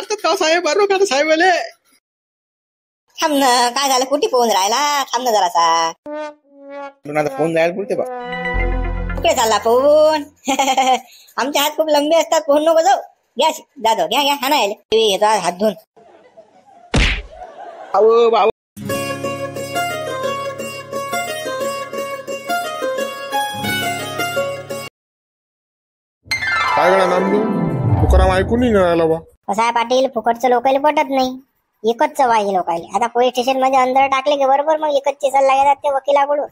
अर्थात का साहेब बरोबर का साहेब थांब ना काय झालं कुठे फोन राहिला थांब ना जरासा आता फोन जायला पुरते बा कुठे चालला फोन आमचे हात खूप लंबे असतात फोन नको जाऊ घ्या दादा घ्या घ्या हा नाही हात धुवून अहो बाबा काय गळा नांदू तुकाराम ऐकून नाही आला बा कसाय पाटील फुकटचं लोकायला पटत नाही एकच पाहिजे लोकायला आता पोलीस स्टेशन मध्ये अंदर टाकले की बरोबर मग एकच सल्ला घेतात ते वकिलाकडून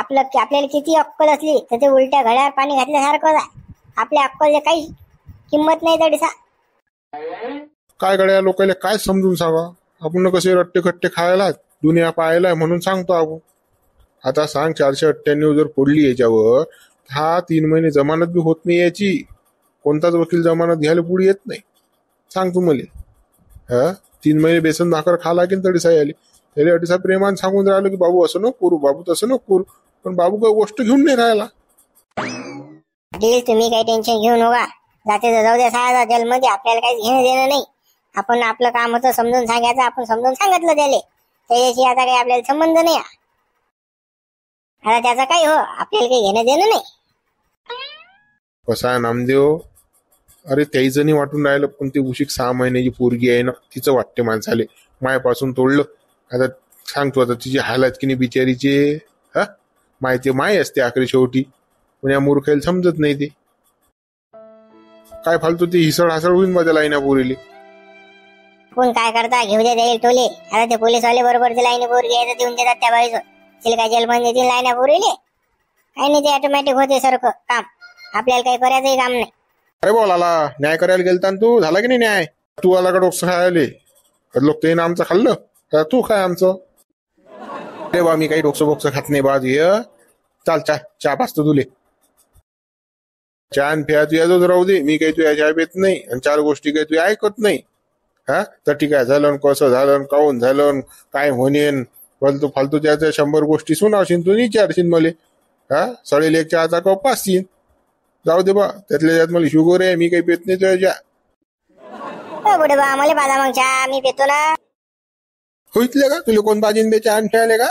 आपलं आपल्याला किती अक्कल असली तर ते उलट्या घड्यावर पाणी घातल्यासारखं आपल्या अक्कल काही किंमत नाही तरी सा काय गड्या लोकांना काय समजून सांगा आपण कसे रट्टे खट्टे खायला दुनिया पाहायला म्हणून सांगतो आपण आता सांग चारशे अठ्ठ्याण्णव जर पडली याच्यावर हा तीन महिने जमानत बी होत नाही याची कोणताच वकील जमानत घ्यायला पुढे येत नाही सांग मले हा तीन महिने बेसन भाकर खा लागेल तरी साई आली तरी अटीसा प्रेमान सांगून राहिलो की बाबू असं नको करू बाबू तसं नको करू पण बाबू काही गोष्ट घेऊन नाही राहिला प्लीज तुम्ही काही टेन्शन घेऊ नका जाते तर जाऊ द्या सहा म्हणजे आपल्याला काही घेणं देणं नाही आपण आपलं काम होतं समजून सांगायचं आपण समजून सांगितलं त्याले त्याच्याशी आता काही आपल्याला संबंध नाही आता त्याचा काही हो आपल्याला काही घेणं देणं नाही कसा नामदेव अरे त्याही जणी वाटून राहिलं पण ती उशीक सहा महिन्याची पोरगी आहे ना तिचं वाटते माणसाले मायापासून तोडलं आता सांगतो आता तिची हालत की नाही बिचारीचे हा ते माय असते आखरी शेवटी पण या मूर्खायला समजत नाही ते काय फालतो ती हिसळ हासळ होईल माझ्या लाईना पोरीले कोण काय करता घेऊ दे जाईल टोले आता ते वाले बरोबर ते लाईन पोरगी आहे देऊन देतात त्या बाईच तिला काय बंद देतील लाईना पोरीले काही नाही ते ऑटोमॅटिक होते सारखं काम आपल्याला काही करायचंही काम नाही अरे बोल न्याय करायला गेलता तू झाला की नाही न्याय तू आला का डोकसं खायले लोक ते ना आमचं खाल्लं तू काय आमचं अरे बा मी काही डोकं बोक्स खात नाही बा ये चाल चा चहा पाचतो तुले छान फिया तू याच राहू दे मी काही तुझ्या चहा पेत नाही आणि चार गोष्टी काही तू ऐकत नाही हा तर ठीक आहे झालं कसं झालं काऊन झालं काय होणेन तू फालतू त्याच्या शंभर गोष्टी सुनावशील तू विचारशील मले हा सडेल एक चहाचा कप पाचशील जाऊ दे बा त्यातल्या त्यात मला शुगर आहे मी काही पेत नाही तुझ्या हो, होईतले का तुला कोण बाजीन बे चहा खेळाले का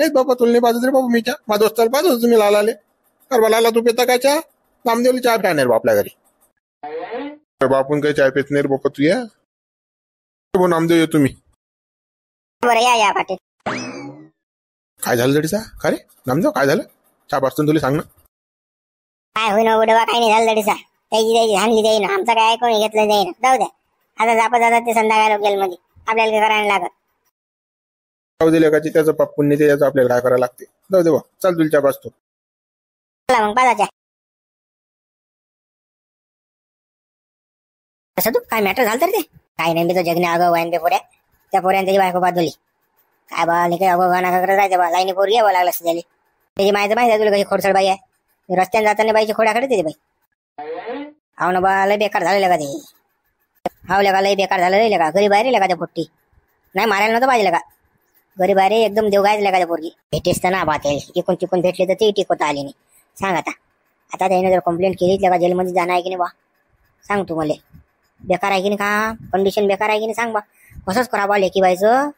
हेच बाबा तुला नाही रे बाबा मी चहा माझा दोस्ताला होतो तुम्ही आले अरे बा लाला तू पेता का चहा नामदेवला चहा प्या बा आपल्या घरी अरे बा आपण काही चहा पेत नाही रे बाबा तू या बा, नामदेव ये तुम्ही बरं या या पाटील काय झालं तडीचा का रे नामदेव काय झालं चहा पासून तुला सांग ना काय होईन उडवा काही नाही झालं तडीचा त्याची त्याची हानली जाईन आमचं काय ऐकून घेतलं जाईन जाऊ द्या आता जाप जातात ते संध्याकाळ गेल मध्ये आपल्याला काय करायला लागत जाऊ दिले का त्याचं पाप पुण्य ते आपल्याला काय करायला लागते जाऊ दे चल तुलच्या बसतो चला मग बाजाच्या कसं तू काय मॅटर झालं तर ते काय नाही मी तो जगने अगं वाईन ते पोऱ्या त्या पोऱ्याने त्याची बायको बाजूली काय बा नाही काही अगो गाणं करत जायचं बा लाईनी पोरगी यावं लागलं असं त्याला त्याची माहिती माहिती आहे तुला कशी खोडसड बाई आहे रस्त्याने जाताना बाईची खोड्याकडे देते बाई हा ना बा लय बेकार झालेलं का ते हाव लगा लय बेकार झालेलं का घरी बाहेर लगा त्या पोट्टी नाही मारायला नव्हतं पाहिजे लगा घरी बाहेर एकदम देवगायच लगा त्या पोरगी भेटेस तर ना बा येईल इकून तिकून भेटले तर ते टिकवता आली नाही सांग आता आता त्याने जर कंप्लेंट केली लगा जेलमध्ये जाणार आहे की नाही बा सांग तू मला बेकार आहे की नाही का कंडिशन बेकार आहे की नाही सांग बा कसंच करा बा की बाईचं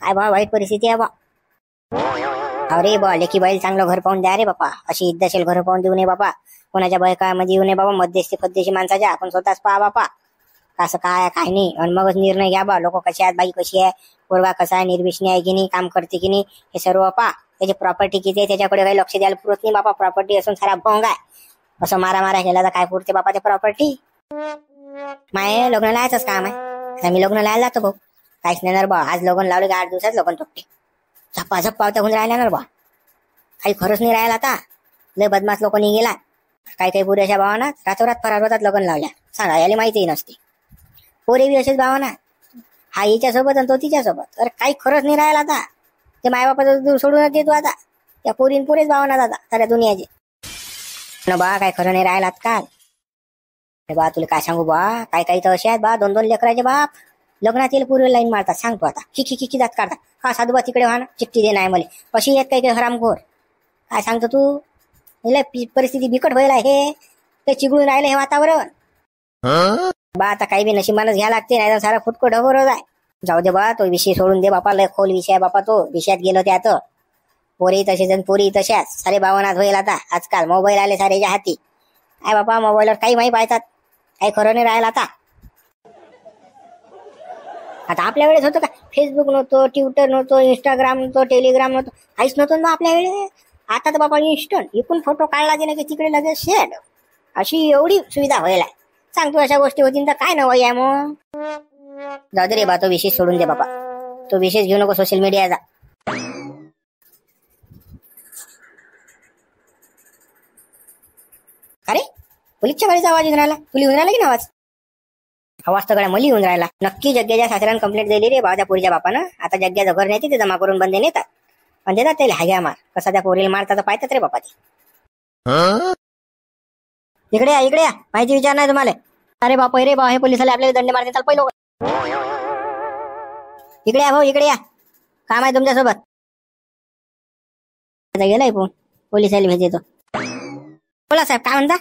काय बा वाईट परिस्थिती आहे बा अरे बा लेकी बाईल चांगलं घर पाहून द्या रे बापा अशी इद्दशील घर पाहून देऊ नये बापा कोणाच्या मध्ये येऊ नये बाबा मध्यस्थी फद्देशी माणसाच्या आपण स्वतःच पहा बापा कसं काय काय नाही आणि मगच निर्णय घ्या बा लोक कसे आहेत बाई कशी आहे पोरगा कसा आहे निर्विषणी आहे की नाही काम करते की नाही हे सर्व बापा त्याची प्रॉपर्टी किती आहे त्याच्याकडे काही लक्ष द्यायला पुरत नाही बापा प्रॉपर्टी असून सारा भंग आहे असं मारा मारा केला काय पुरते बापा ते प्रॉपर्टी माय लग्न लायचंच काम आहे मी लग्न लायला जातो भाऊ काहीच नाही बा आज लग्न लावले की आठ दिवसात लग्न तुटते झपाझप पावत्या होऊन राहिल्या ना बा काही खरंच नाही राहिला आता लय बदमाश लोक गेला काही काही पुरेशा भावना रातोरात फरार होतात लग्न लावल्या सांगा याला माहितीही नसते पोरे बी असेच भावना हा सोबत आणि तो सोबत अरे काही खरंच नाही राहिला आता ते मायबापाचा दूर सोडून देतो आता त्या पोरीन पुरेच भावना दादा साऱ्या दुनियाचे ना बा काय खरं नाही राहिलात काल बा तुला काय सांगू बा काय काही तर असे आहेत बा दोन दोन लेकराचे बाप लग्नातील पूर्वी लाईन मारतात सांगतो आता खिखी खिखी जात काढतात हा साधूबा तिकडे व्हा ना चिठ्ठी दे नाही मला कशी येत काही काही हरामखोर काय सांगतो तू लय परिस्थिती बिकट व्हायला हे ते चिघळून राहिलं हे वातावरण बा आता काही बी नशिबानच घ्या लागते नाही सारा फुटको ढबरच आहे जाऊ दे बा तो विषय सोडून दे बापा लय खोल विषय बापा तो विषयात गेलो त्यात पोरी तसे जण पोरी तशाच सारे भावनात होईल आता आजकाल मोबाईल आले सारेच्या हाती आई बापा मोबाईलवर काही माही पाहतात काही खरं नाही राहिला आता आता आपल्या वेळेस होतं का फेसबुक नव्हतं ट्विटर नव्हतं इंस्टाग्राम नव्हतं टेलिग्राम नव्हतं काहीच नव्हतं ना आपल्या वेळेस आता तर बाबा इन्स्टंट इकून फोटो काढला ना की तिकडे लगेच शेड अशी एवढी सुविधा व्हायला सांगतो अशा गोष्टी होती तर काय नवं या मग जाऊ रे बा तो विशेष सोडून दे बाबा तो विशेष घेऊ नको सोशल मीडियाचा अरे पुलीसच्या गाडीचा आवाज येऊन राहिला पुली येऊन राहिला की आवाज आवाज सगळा मली येऊन राहिला नक्की जग्ग्याच्या सासऱ्यानं कंप्लेंट दिली रे बाबा पुरीच्या बापानं आता जग्ग्याचं घर नाही ते जमा करून बंद नेतात पण देतात त्याला मार कसा त्या पोरीला मारता पाहतात रे बापा ते इकडे या इकडे या माहिती विचार नाही तुम्हाला अरे बापा रे बा हे आले आपल्याला दंड मारते चाल पहिलो इकडे या भाऊ इकडे या काम आहे तुमच्यासोबत गेलाय फोन भेट येतो बोला साहेब काय म्हणता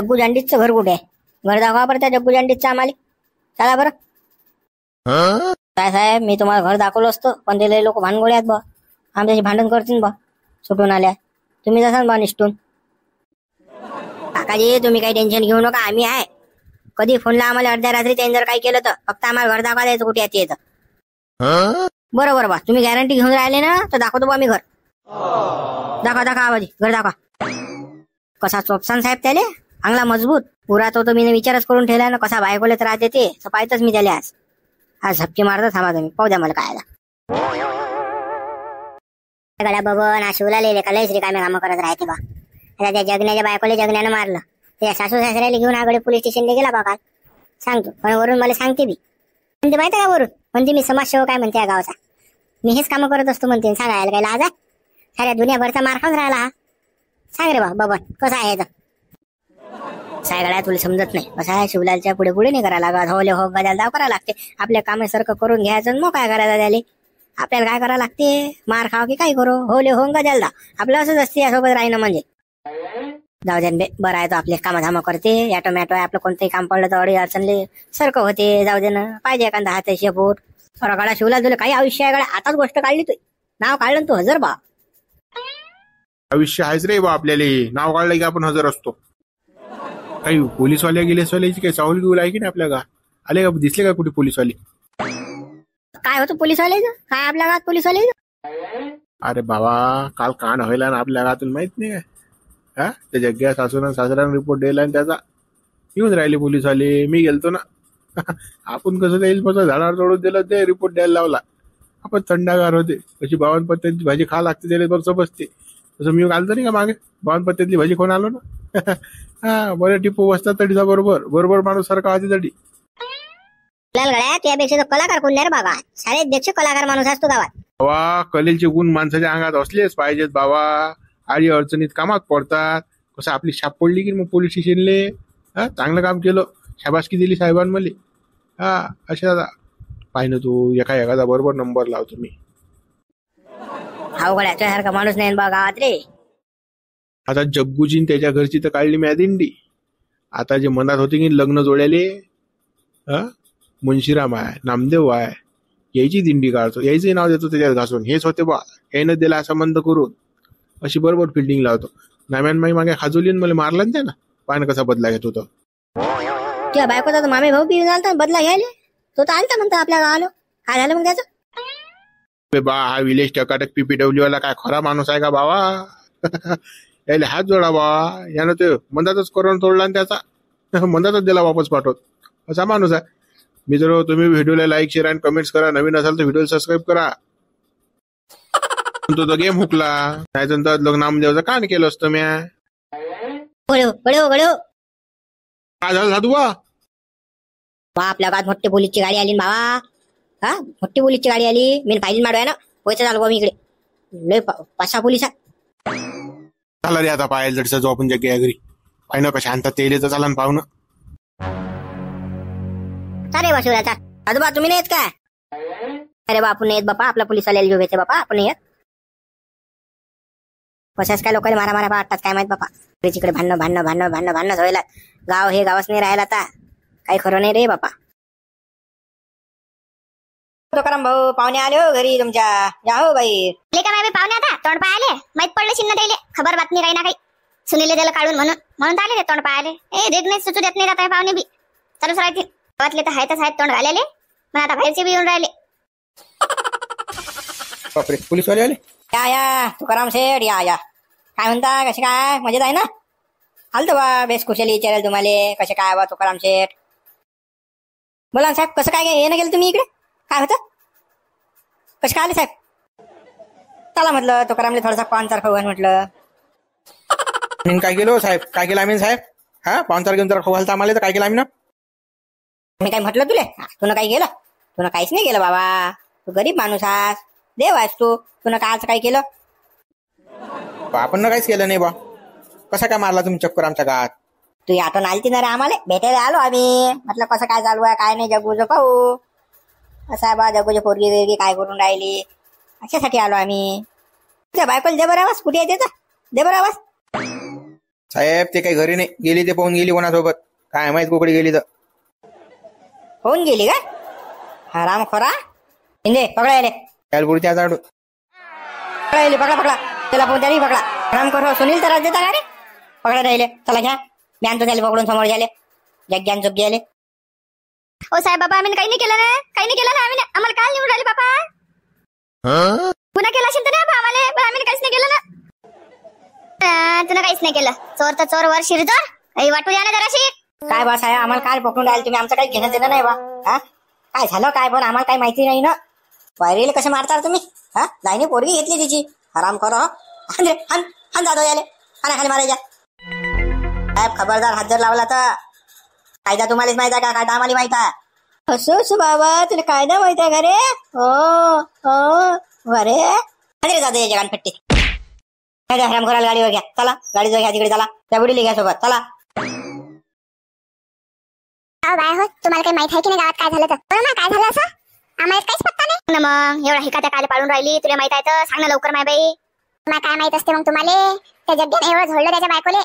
जग्गू घर कुठे आहे घर दाखवा बरं त्या जग्गू आम्हाला चला बरं काय साहेब मी तुम्हाला घर दाखवलो असतो पण ते लोक भानगोळे आहेत बा आमच्याशी भांडण करतील बा सुटून आल्या तुम्ही जसाल बा निष्ठून काकाजी तुम्ही काही टेन्शन घेऊ नका आम्ही आहे कधी फोनला आम्हाला अर्ध्या रात्री त्यांनी जर काही केलं तर फक्त आम्हाला घर दाखवा द्यायचं कुठे येते बरोबर बा तुम्ही गॅरंटी घेऊन राहिले ना तर दाखवतो बा मी घर दाखवा दाखवा आवाजी घर दाखवा कसा चोपसान साहेब त्याले चांगला मजबूत पुरात होतो मी विचारच करून ठेवला ना कसा बायकोला त्रास देते सपायतच मी त्याला आज आज झपकी मारता थांबा तुम्ही पाहू द्या मला काय गड्या बबन हा शिवला लिहिले का लयच रिकामे कामं करत राहते बा आता त्या जगण्याच्या बायकोले जगण्यानं मारलं त्या सासू सासऱ्याला घेऊन आकडे पोलीस स्टेशनला गेला बा काल सांगतो पण वरून मला सांगते बी म्हणते माहिती का वरून म्हणते मी समाजसेवक काय म्हणते या गावचा मी हेच कामं करत असतो म्हणते सांगायला काय लाज आहे साऱ्या दुनियाभरचा मार राहिला हा सांग रे बा बबन कसा आहे तर साय तुला समजत नाही बस शिवलालच्या पुढे पुढे नाही करायला लागत होले हो गजाल दाव करावं लागते आपल्या कामे सारखं करून घ्यायचं मग काय करायला द्याले आपल्याला काय करावं लागते मार खाव की काय करू होले हो गजाल दा आपलं असंच असते यासोबत राहिनं म्हणजे जाऊ दे बरं आहे तो आपले कामधामा करते या टोमॅटो आपलं कोणतंही काम पडलं तर अडी अडचणले सारखं होते जाऊ दे ना पाहिजे एखादा हात शेपूट गडा शिवला तुला काही आयुष्य आहे गाडा आताच गोष्ट काढली तू नाव काढलं तू हजर बा आयुष्य आहेच रे बा आपल्याला नाव काढलं की आपण हजर असतो काही गेले गेलेसवाल्याची काही चावल गिवल आहे की नाही आपल्या गाव आले का दिसले का कुठे पोलीसवाले काय होतं वाले काय आपल्या गावात वाले अरे बाबा काल कान व्हायला ना आपल्या गावातून माहित नाही काय हा त्या जग्या सासून सासऱ्यानं रिपोर्ट द्यायला आणि त्याचा येऊन राहिले पोलीसवाले मी गेलतो ना आपण कसं जाईल मग झाडावर चढून दिलं ते रिपोर्ट द्यायला लावला आपण थंडागार होते कशी बावन पत्त्यांची भाजी खा लागते त्याला बरं बसते तसं मी आलतो नाही का मागे बावनपत्त्यातली भाजी खाऊन आलो ना हा बरं टिपू वाजता तडीचा बरोबर बरोबर माणूस सारखा होते तडी गळ्या त्यापेक्षा कलाकार कोण बाबा सारे दक्ष कलाकार माणूस असतो गावात वा कलेचे गुण माणसाच्या अंगात असलेच पाहिजेत बाबा आळी अडचणीत कामात पडतात कसं आपली छाप पडली की मग पोलीस स्टेशनले हा चांगलं काम केलं शाबासकी दिली साहेबांमध्ये हा अशा पाहिजे तू एका एखादा बरोबर नंबर लावतो मी अवघड याच्यासारखा माणूस नाही बा गावात रे आता जग्गूजीन त्याच्या घरची तर काढली मॅदिंडी दिंडी आता जे मनात होते की लग्न जोड्याले मुंशीराम आहे नामदेव आहे यायची दिंडी काढतो यायचंही नाव देतो त्याच्यात घासून हेच होते बा यानं दिला असा मंद करून अशी बरोबर फिल्डिंग लावतो नाम्यान माई मागे खाजोली मला मारला ना पान कसा बदला घेत होतो त्या बायकोचा मामे भाऊ बी बदला घ्यायला तो तर आलता म्हणतो आपल्या गावाला काय झालं मग त्याचं बा हा विलेज टकाटक पीपीडब्ल्यू वाला काय खरा माणूस आहे का बाबा याला हात जोडा बा यानं ते मंदातच करून तोडला आणि त्याचा मंदातच दिला वापस पाठवत असा माणूस आहे मी तुम्ही व्हिडिओला लाईक शेअर आणि कमेंट्स करा नवीन असाल तर व्हिडिओ सबस्क्राईब करा तो तो गेम हुकला नाही तर लग्न नामदेवाचं कान केलं असतं मी काय झालं साधू बा आपल्या बाद मोठे पोलीसची गाडी आली बाबा हा मोठी पोलीसची गाडी आली मी पाहिजे माडवाय ना पैसे चालू मी इकडे लय पाच पोलीस चला रे आता पायल जडचा जो आपण जग्या घरी पाहिन का कशा ते तेले चालन पाहू ना चालेल वाशिवराचा दादोबा तुम्ही नाहीत का अरे बापू आपण येत बापा आपला पोलीस आलेला घेऊ घेते बापा आपण येत कशाच काय लोकांनी मारा मारा वाटतात काय माहित बापा तिकडे भांडणं भांडणं भांडणं भांडणं भांडणं व्हायला गाव हे गावच नाही राहिला आता काही खरं नाही रे बापा तुकाराम भाऊ पाहुणे आले हो घरी तुमच्या या हो बाई ले का बाई पाहुणे आता तोंड पाय आले माहित पडले शिन्न त्याले खबर बातमी काही ना काही सुनील त्याला काढून म्हणून म्हणून आले ते तोंड पाय आले ए देत नाही सुचू देत नाही आता पाहुणे बी चालूच राहतील गावातले तर हायतच आहेत तोंड घालेले पण आता बाहेरचे बी येऊन राहिले बापरे पोलीस वाले आले या या तुकाराम सेठ या या काय म्हणता कसे काय मजेत आहे ना हालतो बा बेस कुशली विचारेल तुम्हाला कसे काय बा तुकाराम सेठ बोला साहेब कसं काय काय ना गेलं तुम्ही इकडे काय होतं कसे काय आले साहेब चला म्हटलं तुकारामले थोडासा पानचार खाऊ वन म्हटलं मी काय केलो साहेब काय केलं आम्ही साहेब हा पाहुणचार घेऊन तर खाऊ घालता आम्हाला तर काय केलं आम्ही ना मी काय म्हटलं तुले तुला काही केलं तुला काहीच नाही केलं बाबा तू गरीब माणूस आस देव आहेस तू तुला आज काय केलं आपण ना काहीच केलं नाही बा कसा काय मारला तुम्ही चक्कर आमच्या गात तू आठवण ती ना रे आम्हाला भेटायला आलो आम्ही म्हटलं कसं काय चालू आहे काय नाही जगू पाहू असा बा जगोजी पोरगी गिरगी काय करून राहिले अशासाठी आलो आम्ही तुझ्या बायकोला दे बर आवाज कुठे येते दे बर आवाज साहेब ते काही घरी नाही गेली ते पाहून गेली कोणासोबत काय माहित कुकडे गेली तर होऊन गेली का हराम खोरा हिंदे पकडायले त्यालपुरच्या झाडू पकडा पकडा त्याला फोन त्याने पकडा हराम कर सुनील तर देता का रे पकडा राहिले चला घ्या मी आणतो त्याला पकडून समोर गेले जग्ग्यान चुप गेले ओ हो साहेब बाबा आम्ही काही नाही केलं ना काही नाही केलं ना आम्ही आम्हाला काल नेऊन आले बाबा गुन्हा केला असेल तर ना भावाले पण आम्ही काहीच नाही केलं ना तुला काहीच नाही केलं चोर तर चोर वर शिरतो काही वाटू द्या ना जराशी काय बा साहेब आम्हाला काय पकडून राहिले तुम्ही आमचं काही घेणं देणं नाही बा हा काय झालं काय पण आम्हाला काही माहिती नाही ना वायरीला कसं मारता तुम्ही हा लाईनी पोरगी घेतली तिची आराम करो हा जातो याले खाली मारायच्या साहेब खबरदार हात जर लावला तर कायदा तुम्हालाच माहित आहे का कायदा आम्हाला माहित आहे असोस बाबा तुला कायदा माहित आहे का रे हो हो अरे अरे जाते याच्या गाणपट्टी हराम गाडीवर घ्या चला घ्या तिकडे चला त्या घ्या सोबत चला हो, तुम्हाला काय झालं काय झालं हो पाळून राहिली माहित आहे लवकर काय माहित असते मग तुम्हाला त्या एवढं झोडलं त्याच्या बायकोले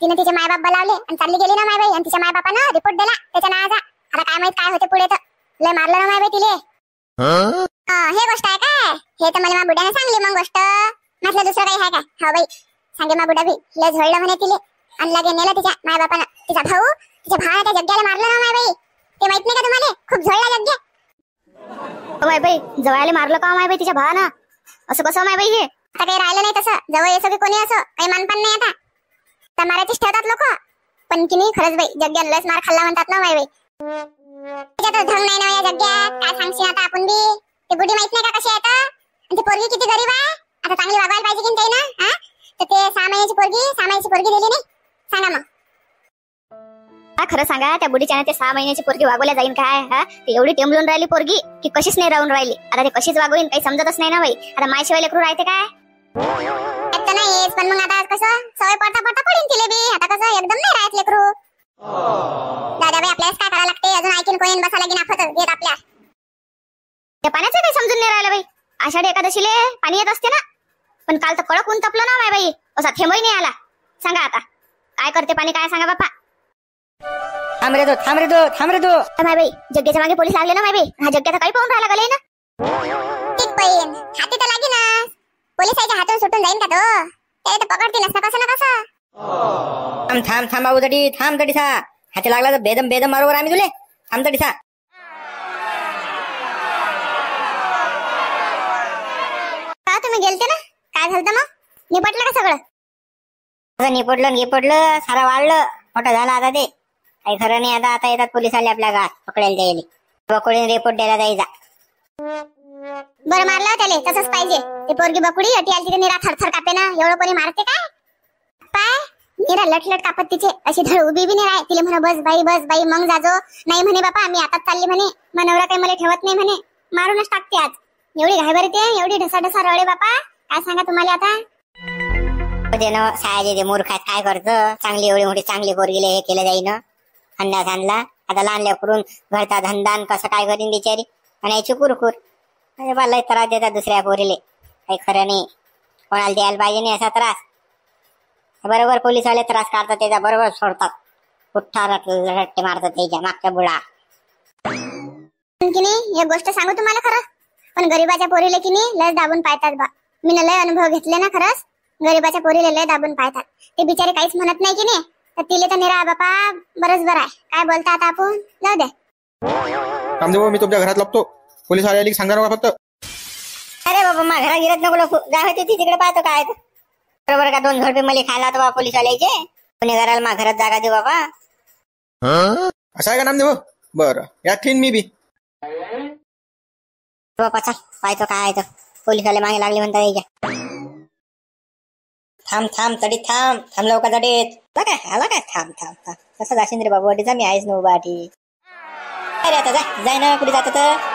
तिने तिचे मायबाप बोलावले आणि चालली गेली ना मायबाई आणि तिच्या मायबापानं रिपोर्ट दिला त्याच्या नावाचा आता काय माहित काय होते पुढे तर लय मारलं ना मायबाई तिले हे गोष्ट आहे का हे तर मला बुड्याने सांगली मग गोष्ट म्हटलं दुसरं काही आहे काय हो बाई सांगे मा बुडा बी लय झोळलं म्हणे तिले आणि लगे नेलं तिच्या मायबापानं तिचा भाऊ तिच्या भाऊ त्या जग्याला मारलं ना मायबाई ते माहित नाही का तुम्हाला खूप झोडला जग्य मायबाई जवळ मारलं का मायबाई तिच्या भावानं असं कसं मायबाई हे आता काही राहिलं नाही तसं जवळ येसो की कोणी असो काही मानपान नाही आता मारायचीच ठेवतात लोक पण की नाही खरंच बाई जग्ग्यात लस मार खाल्ला म्हणतात ना माय त्याच्यातच ढंग नाही ना या जग्ग्यात काय सांगशील आता आपण बी ते बुढी माहित नाही का कशी आहे आणि ती पोरगी किती गरीब आहे आता चांगली वागायला पाहिजे की नाही ना हा तर ते सहा महिन्याची पोरगी सहा महिन्याची पोरगी दिली नाही सांगा मग हा खरं सांगा त्या ना ते सहा महिन्याची पोरगी वागवल्या जाईन काय हा ते एवढी टेमलून राहिली पोरगी की कशीच नाही राहून राहिली आता ते कशीच वागवीन काही समजतच नाही ना बाई आता मायशिवाय लेकरू राहते काय नाहीच पण मग आता कसं सवय पडता पडता पडीन तिले बी आता कसं एकदम नाही राहत लेकरू बाई आपल्याला काय करायला लागते अजून ऐकिन कोणी बसा लागेन आफत येत आपल्या ते पाण्याचं काही समजून नाही राहिलं बाई आषाढी एकादशीले पाणी येत असते ना पण काल तर कळक ऊन तपलं ना माय बाई असा थेंबही नाही आला सांगा आता काय करते पाणी काय सांगा बापा थांबरे दो थांबरे दो थांबरे दो माय बाई जग्गेच्या मागे पोलीस लागले ना माय बाई हा जग्ग्याचा काही पाहून राहिला गेले ना ठीक बहीण हाती तर लागेना सुटून जाईल का तो ते तर ना कसा ना कसं थांब थांब थांब बाबू तटी थांब तटी सा हाती लागला तर बेदम बेदम मारोवर आम्ही तुले थांब तटी सा का तुम्ही गेलते ना काय झालं मग निपटलं का सगळं असं निपटलं निपटलं सारा वाढलं मोठं झालं आता ते काही खरं नाही आता आता येतात आले आपल्या गा पकडायला द्यायला पकडून रिपोर्ट द्यायला जायचा बर मारला त्याले तसंच पाहिजे ते पोरगी बकुडी अटी आली तिथे निरा थरथर कापे ना एवढं कोणी मारते काय पाय निरा लटलट कापत तिचे अशी धड उभी बी नाही तिले बस बाई बस बाई मग जाजो नाही म्हणे बापा आम्ही आता चालली म्हणे मनवरा काही मला ठेवत नाही म्हणे मारूनच टाकते आज एवढी घाबर ते एवढी ढसा ढसा रळे बापा काय सांगा तुम्हाला आता सायाजी ते मूर्ख काय करतो चांगली एवढी मोठी चांगली बोरगीले हे केलं जाईन अंदाज आणला आता लहान लेकरून घरचा धनदान कसं काय करीन बिचारी आणि याची कुरकुर अरे मला त्रास देतात दुसऱ्या पोरीले काही खरं नाही कोणाला द्यायला पाहिजे नाही असा त्रास बरोबर पोलिसवाले त्रास काढतात त्याचा बरोबर सोडतात कुठ्ठा रट्टे मारतात त्याच्या मागच्या बुडा नाही गोष्ट सांगू तुम्हाला खरं पण गरीबाच्या पोरीला की नाही लस दाबून पाहतात बा मी लय अनुभव घेतले ना खरंच गरीबाच्या पोरीला लय दाबून पाहतात ते बिचारे काहीच म्हणत नाही की नाही तर तिले तर निरा बापा बरच बरं आहे काय बोलता आपण जाऊ दे मी तुमच्या घरात लपतो पोलीस वाले आली की सांगा ना फक्त अरे बाबा मा घरा गिरत नको लोक जा होते तिकडे पाहतो काय तर. बरोबर का दोन झोडपे मला खायला बाबा पोलीस वाल्याचे गुन्हेगाराला मा घरात जागा दे बाबा असं आहे का नाम देऊ बरं या थिन मी बी बाबा चल पाहतो काय आहे तर. पोलिसाला मागे लागले म्हणता यायच्या थांब थांब चढीत थांब थांब लवकर चढीत आला काय आला काय थांब थांब थांब कसं जाशील रे बाबा वाटीचा मी आहेच ना बाटी अरे आता जा जाय ना कुठे जात तर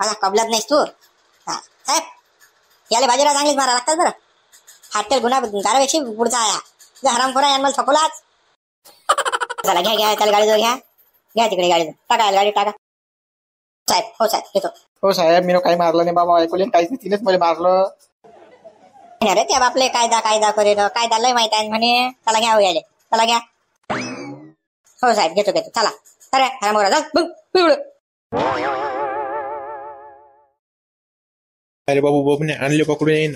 मला कबलात नाहीस तू साहेब याला बाजीला चांगलीच मारा लागतात बरं हाटेल गुन्हा दारापेक्षा पुढचा आया तुझा हरामखोरा यांना थकवलाच चला घ्या घ्या त्याला गाडी जो घ्या घ्या तिकडे गाडी टाका गाडी टाका साहेब हो साहेब येतो हो साहेब मी काही मारलं नाही बाबा ऐकून काहीच नाही तिनेच मला मारलं अरे त्या बापले कायदा कायदा करे कायदा लय माहित आहे म्हणे चला घ्या हो याले चला घ्या हो साहेब घेतो घेतो चला अरे हरामोरा जा बघ अरे बाबू बाबूने आणले पकडून येईन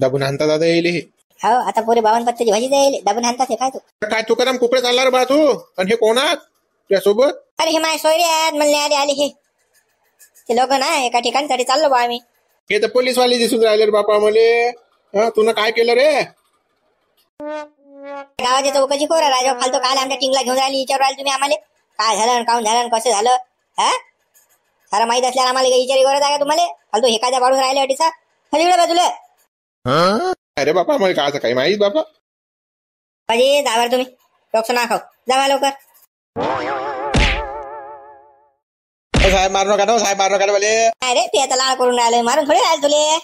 दाबून हंता दादा येईल हे हो आता पोरे बावन पत्त्याची भाजी जाईल दाबून आणतात काय तू काय तुकाराम कुकडे चालणार बा तू आणि हे कोणात सोबत अरे हे माय सोयरे आहेत म्हणले आले आले हे ते लोक ना एका ठिकाणी चाललो बा आम्ही हे तर वाले दिसून राहिले रे बापा मले तू तुनं काय केलं रे गावात येतो कशी कोरा राजा फालतो काल आमच्या टिंगला घेऊन राहिली विचारू राहिली तुम्ही आम्हाला काय झालं आणि झालं आणि कसं झालं हा अरे माहित असल्यावर आम्हाला काही विचारी गरज आहे तुम्हाला तू हे काय पाडून राहिले अटीचा खाली बाजूला अरे बापा मला काय असं काही माहीत बापा माझी जावर तुम्ही डॉक्टर ना खाऊ जावा लवकर साहेब मारून काढ साहेब मारून नका अरे ते काय रे आता लाळ करून राहिले मारून थोडी राहिले तुले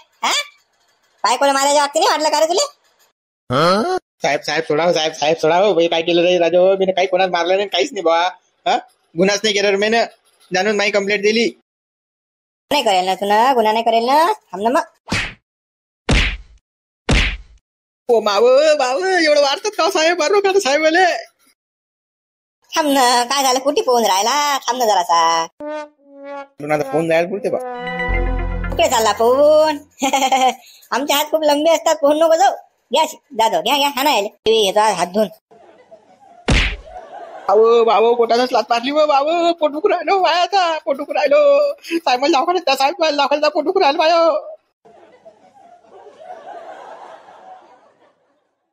काय कोण मारायच्या वाटते नाही वाटलं का तुले साहेब साहेब सोडा साहेब साहेब सोडा हो, काय केलं रे हो, मी काही कोणाला मारलं नाही काहीच नाही बा गुन्हाच नाही केलं मी जाणून माई कम्प्लेट दिली नाही करेल ना तुला गुन्हा नाही करेल ना थांब ना मग ओ माव माव एवढं वाढतात का साहेब मारू का साहेब मले थांब ना काय झालं कुठे फोन राहिला थांब ना जरासा तुला फोन जायला पुरते बा कुठे चालला फोन आमचे हात खूप लंबे असतात फोन नको जाऊ घ्या दादा घ्या घ्या हा ना यायला. हात धुवून आव बाव पोटानच लात मारली व बाव पोट राहिलो मायाचा पोट राहिलो मला दाखवण्यात त्या साहेब दाखवण्याचा त्या दुखू राहिलो माया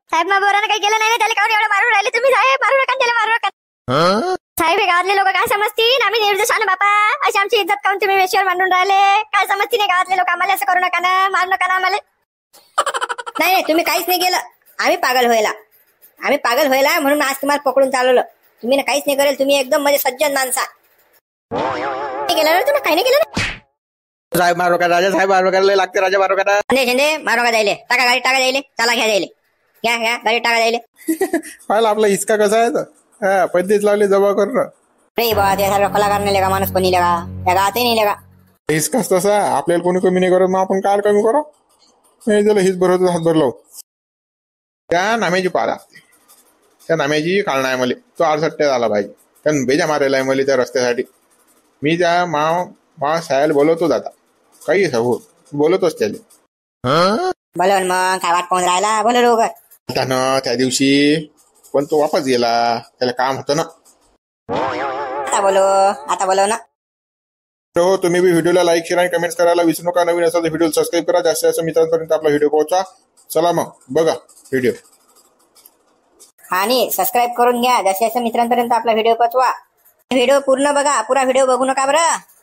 साहेब मग बोरानं काही केलं नाही त्याला कावर एवढं मारून राहिले तुम्ही साहेब मारू नका त्याला मारू नका साहेब हे गावातले लोक काय समजतील आम्ही निर्दोष आलो बापा अशी आमची इज्जत काऊन तुम्ही वेशीवर मांडून राहिले काय समजतील नाही गावातले लोक आम्हाला असं करू नका ना मारू नका ना आम्हाला नाही नाही तुम्ही काहीच नाही केलं आम्ही पागल व्हायला आम्ही पागल व्हायला म्हणून आज तुम्हाला पकडून चालवलं तुम्ही ना काहीच नाही करेल तुम्ही एकदम म्हणजे सज्जन माणसा केलं रे काही नाही केलं साहेब मारो का राजा साहेब मारो करायला लागते राजा मारो करा शिंदे शिंदे मारो का जायले टाका गाडी टाका जायले चला घ्या जायले घ्या घ्या गाडी टाका जायले पाहिलं आपला हिसका कसा आहे तो. हा पैतीस लावले जमा कर नाही बाबा ते सारखा कलाकार नाही का माणूस कोणी नेले का गाते नाही नेले हिसकाच तसा आपल्याला कोणी कमी नाही करत मग आपण काय कमी करू नाही त्याला हिस बरोबर हात भरलो त्या नामेची पाला असते त्या नाम्याची कारण आहे मला तो आरसट्ट्या झाला पाहिजे कारण बेजा मारेला आहे मला त्या रस्त्यासाठी मी त्या माव माव सायल बोलवतो जाता काही हो बोलतोच त्याला त्या दिवशी पण तो वापस गेला त्याला काम होतं ना बोलो आता बोलव ना हो तुम्ही व्हिडिओला लाईक शेअर आणि कमेंट करायला विसरू नका नवीन असाल व्हिडिओ सबस्क्राईब करा जास्त मित्रांपर्यंत आपला व्हिडिओ पोहोचा चला मग बघा व्हिडिओ आणि सबस्क्राईब करून घ्या जसे मित्रांपर्यंत आपला व्हिडिओ पचवा व्हिडिओ पूर्ण बघा पुरा व्हिडिओ बघू नका बरं